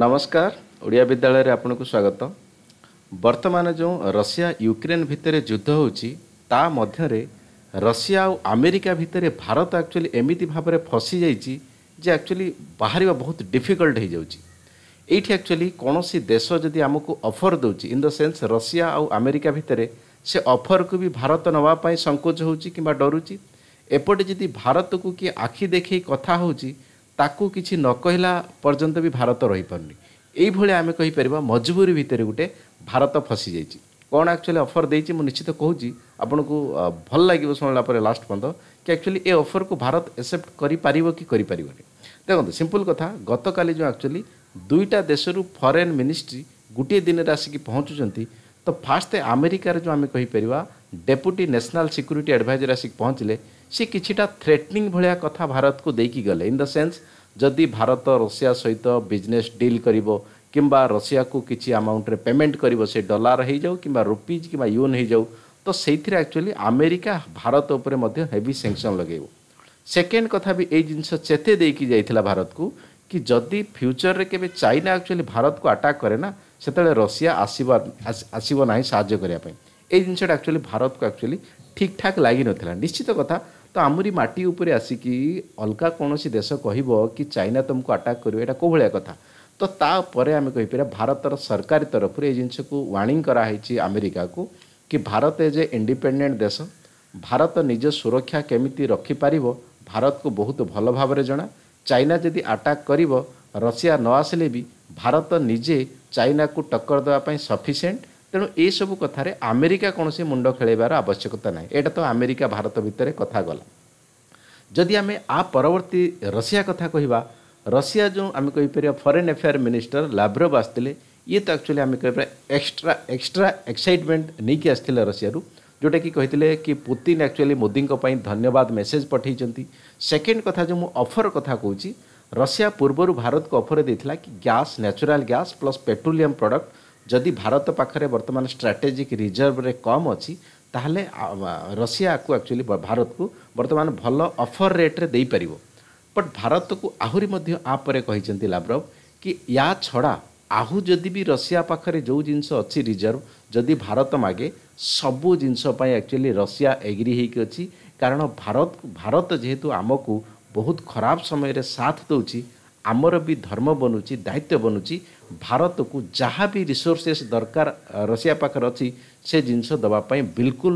নমস্কার ଓଡ଼ିଆ ବିଦ୍ୟାଳୟରେ ଆପଣଙ୍କୁ ସ୍ୱାଗତ ବର୍ତ୍ତମାନ ଯେଉଁ ରଷିଆ ୟୁକ୍ରେନ୍ ଭିତରେ ଯୁଦ୍ଧ ହେଉଛି ତା ମଧ୍ୟରେ ରଷିଆ ଆଉ ଆମେରିକା ଭିତରେ ଭାରତ ଆକ୍ଚୁଆଲି ଏମିତି ଭାବରେ ଫସିଯାଇଛି ଯେ ଆକ୍ଚୁଆଲି ବାହାରିବା ବହୁତ ଡିଫିକଲ୍ଟ ହୋଇଯାଉଛି ଏଇଠି ଆକ୍ଚୁଆଲି କୌଣସି ଦେଶ ଯଦି ଆମକୁ ଅଫର୍ ଦେଉଛି ଇନ୍ ଦ ସେନ୍ସ ରଷିଆ ଆଉ ଆମେରିକା ଭିତରେ ସେ ଅଫର୍କୁ ବି ଭାରତ ନେବା ପାଇଁ ସଙ୍କୋଚ ହେଉଛି କିମ୍ବା ଡରୁଛି ଏପଟେ ଯଦି ଭାରତକୁ କିଏ ଆଖି ଦେଖେଇ କଥା ହେଉଛି ତାକୁ କିଛି ନ କହିଲା ପର୍ଯ୍ୟନ୍ତ ବି ଭାରତ ରହିପାରୁନି ଏଇଭଳି ଆମେ କହିପାରିବା ମଜବୁରୀ ଭିତରେ ଗୋଟେ ଭାରତ ଫସିଯାଇଛି କ'ଣ ଆକ୍ଚୁଆଲି ଅଫର୍ ଦେଇଛି ମୁଁ ନିଶ୍ଚିତ କହୁଛି ଆପଣଙ୍କୁ ଭଲ ଲାଗିବ ଶୁଣିଲା ପରେ ଲାଷ୍ଟ ପର୍ଯ୍ୟନ୍ତ କି ଆକ୍ଚୁଆଲି ଏ ଅଫର୍କୁ ଭାରତ ଏକ୍ସେପ୍ଟ କରିପାରିବ କି କରିପାରିବନି ଦେଖନ୍ତୁ ସିମ୍ପଲ୍ କଥା ଗତକାଲି ଯେଉଁ ଆକ୍ଚୁଆଲି ଦୁଇଟା ଦେଶରୁ ଫରେନ୍ ମିନିଷ୍ଟ୍ରି ଗୋଟିଏ ଦିନରେ ଆସିକି ପହଞ୍ଚୁଛନ୍ତି ତ ଫାଷ୍ଟ ଆମେରିକାରେ ଯେଉଁ ଆମେ କହିପାରିବା ଡେପୁଟି ନ୍ୟାସନାଲ୍ ସିକ୍ୟୁରିଟି ଆଡ଼ଭାଇଜର୍ ଆସିକି ପହଞ୍ଚିଲେ सी किटा थ्रेटनिंग भाया कथ भारत को देकी गले इन द सेन्स जदि भारत रशिया सहित बिजनेस डील कर कि रशिया को किसी आमाउंट्रे पेमेंट कर डलार हो जाऊ कि रुपीज कि यून हो जाऊ तो से आकचुअली आमेरिका भारत उपरि सेंक्शन लगे सेकेंड कथा भी ये जिनस चेते जाता भारत को कि जदि फ्यूचर में केवे चाइना आकचुअली भारत को आटाक कैना से रशिया आसवना साय करने जिनसटा एक्चुअली भारत को आकचुअली ठीक ठाक लग ना निश्चित कथा ତ ଆମରି ମାଟି ଉପରେ ଆସିକି ଅଲଗା କୌଣସି ଦେଶ କହିବ କି ଚାଇନା ତୁମକୁ ଆଟାକ୍ କରିବ ଏଇଟା କେଉଁଭଳିଆ କଥା ତ ତାପରେ ଆମେ କହିପାରିବା ଭାରତର ସରକାରୀ ତରଫରୁ ଏଇ ଜିନିଷକୁ ୱାର୍ଣ୍ଣିଂ କରାହେଇଛି ଆମେରିକାକୁ କି ଭାରତ ଏଜ୍ ଏ ଇଣ୍ଡିପେଣ୍ଡେଣ୍ଟ ଦେଶ ଭାରତ ନିଜ ସୁରକ୍ଷା କେମିତି ରଖିପାରିବ ଭାରତକୁ ବହୁତ ଭଲ ଭାବରେ ଜଣା ଚାଇନା ଯଦି ଆଟାକ୍ କରିବ ରଷିଆ ନ ଆସିଲେ ବି ଭାରତ ନିଜେ ଚାଇନାକୁ ଟକ୍କର ଦେବା ପାଇଁ ସଫିସିଏଣ୍ଟ ତେଣୁ ଏସବୁ କଥାରେ ଆମେରିକା କୌଣସି ମୁଣ୍ଡ ଖେଳାଇବାର ଆବଶ୍ୟକତା ନାହିଁ ଏଇଟା ତ ଆମେରିକା ଭାରତ ଭିତରେ କଥା ଗଲା ଯଦି ଆମେ ଆ ପରବର୍ତ୍ତୀ ରଷିଆ କଥା କହିବା ରଷିଆ ଯେଉଁ ଆମେ କହିପାରିବା ଫରେନ୍ ଆଫେୟାର୍ ମିନିଷ୍ଟର ଲାଭ୍ରଭ୍ ଆସିଥିଲେ ଇଏ ତ ଆକ୍ଚୁଆଲି ଆମେ କହିପାରିବା ଏକ୍ସଟ୍ରା ଏକ୍ସଟ୍ରା ଏକ୍ସାଇଟମେଣ୍ଟ ନେଇକି ଆସିଥିଲେ ରଷିଆରୁ ଯେଉଁଟାକି କହିଥିଲେ କି ପୁତିନ୍ ଆକ୍ଚୁଆଲି ମୋଦିଙ୍କ ପାଇଁ ଧନ୍ୟବାଦ ମେସେଜ ପଠାଇଛନ୍ତି ସେକେଣ୍ଡ କଥା ଯେଉଁ ମୁଁ ଅଫର୍ କଥା କହୁଛି ରଷିଆ ପୂର୍ବରୁ ଭାରତକୁ ଅଫର୍ ଦେଇଥିଲା କି gas natural gas plus petroleum product ଯଦି ଭାରତ ପାଖରେ ବର୍ତ୍ତମାନ ଷ୍ଟ୍ରାଟେଜିକ୍ ରିଜର୍ଭରେ କମ୍ ଅଛି ତାହେଲେ ରଷିଆକୁ ଆକ୍ଚୁଆଲି ଭାରତକୁ ବର୍ତ୍ତମାନ ଭଲ ଅଫର୍ ରେଟ୍ରେ ଦେଇପାରିବ ବଟ୍ ଭାରତକୁ ଆହୁରି ମଧ୍ୟ ଆ ପରେ କହିଛନ୍ତି ଲାବ୍ରଭ କି ୟା ଛଡ଼ା ଆହୁ ଯଦି ବି ରଷିଆ ପାଖରେ ଯେଉଁ ଜିନିଷ ଅଛି ରିଜର୍ଭ ଯଦି ଭାରତ ମାଗେ ସବୁ ଜିନିଷ ପାଇଁ ଆକ୍ଚୁଆଲି ରଷିଆ ଏଗ୍ରି ହେଇକି ଅଛି କାରଣ ଭାରତ ଭାରତ ଯେହେତୁ ଆମକୁ ବହୁତ ଖରାପ ସମୟରେ ସାଥ ଦେଉଛି ଆମର ବି ଧର୍ମ ବନୁଛି ଦାୟିତ୍ୱ ବନୁଛି ଭାରତକୁ ଯାହା ବି ରିସୋର୍ସେସ୍ ଦରକାର ରଷିଆ ପାଖରେ ଅଛି ସେ ଜିନିଷ ଦେବା ପାଇଁ ବିଲକୁଲ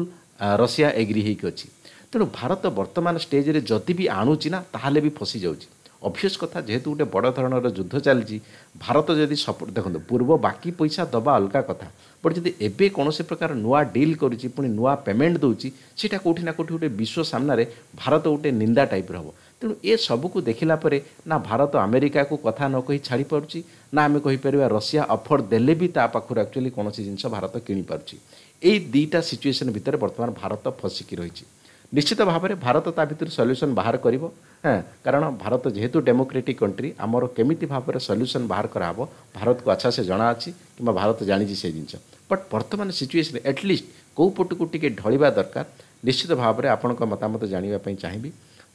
ରଷିଆ ଏଗ୍ରି ହେଇକି ଅଛି ତେଣୁ ଭାରତ ବର୍ତ୍ତମାନ ଷ୍ଟେଜ୍ରେ ଯଦି ବି ଆଣୁଛି ନା ତାହେଲେ ବି ଫସି ଯାଉଛି ଅବଭିୟସ୍ କଥା ଯେହେତୁ ଗୋଟେ ବଡ଼ ଧରଣର ଯୁଦ୍ଧ ଚାଲିଛି ଭାରତ ଯଦି ସପୋର୍ଟ ଦେଖନ୍ତୁ ପୂର୍ବ ବାକି ପଇସା ଦେବା ଅଲଗା କଥା ବଟ୍ ଯଦି ଏବେ କୌଣସି ପ୍ରକାର ନୂଆ ଡିଲ୍ କରୁଛି ପୁଣି ନୂଆ ପେମେଣ୍ଟ ଦେଉଛି ସେଇଟା କେଉଁଠି ନା କେଉଁଠି ଗୋଟେ ବିଶ୍ୱ ସାମ୍ନାରେ ଭାରତ ଗୋଟେ ନିନ୍ଦା ଟାଇପ୍ର ହେବ ତେଣୁ ଏସବୁକୁ ଦେଖିଲା ପରେ ନା ଭାରତ ଆମେରିକାକୁ କଥା ନ କହି ଛାଡ଼ିପାରୁଛି ନା ଆମେ କହିପାରିବା ରଷିଆ ଅଫର୍ ଦେଲେ ବି ତା ପାଖରୁ ଆକ୍ଚୁଆଲି କୌଣସି ଜିନିଷ ଭାରତ କିଣିପାରୁଛି ଏଇ ଦୁଇଟା ସିଚୁଏସନ୍ ଭିତରେ ବର୍ତ୍ତମାନ ଭାରତ ଫସିକି ରହିଛି ନିଶ୍ଚିତ ଭାବରେ ଭାରତ ତା ଭିତରୁ ସଲ୍ୟୁସନ୍ ବାହାର କରିବ ହଁ କାରଣ ଭାରତ ଯେହେତୁ ଡେମୋକ୍ରେଟିକ୍ କଣ୍ଟ୍ରି ଆମର କେମିତି ଭାବରେ ସଲ୍ୟୁସନ୍ ବାହାର କରାହେବ ଭାରତକୁ ଆଚ୍ଛା ସେ ଜଣାଅଛି କିମ୍ବା ଭାରତ ଜାଣିଛି ସେ ଜିନିଷ ବଟ୍ ବର୍ତ୍ତମାନ ସିଚୁଏସନ୍ ଆଟଲିଷ୍ଟ କେଉଁ ପଟକୁ ଟିକେ ଢଳିବା ଦରକାର ନିଶ୍ଚିତ ଭାବରେ ଆପଣଙ୍କ ମତାମତ ଜାଣିବା ପାଇଁ ଚାହିଁବି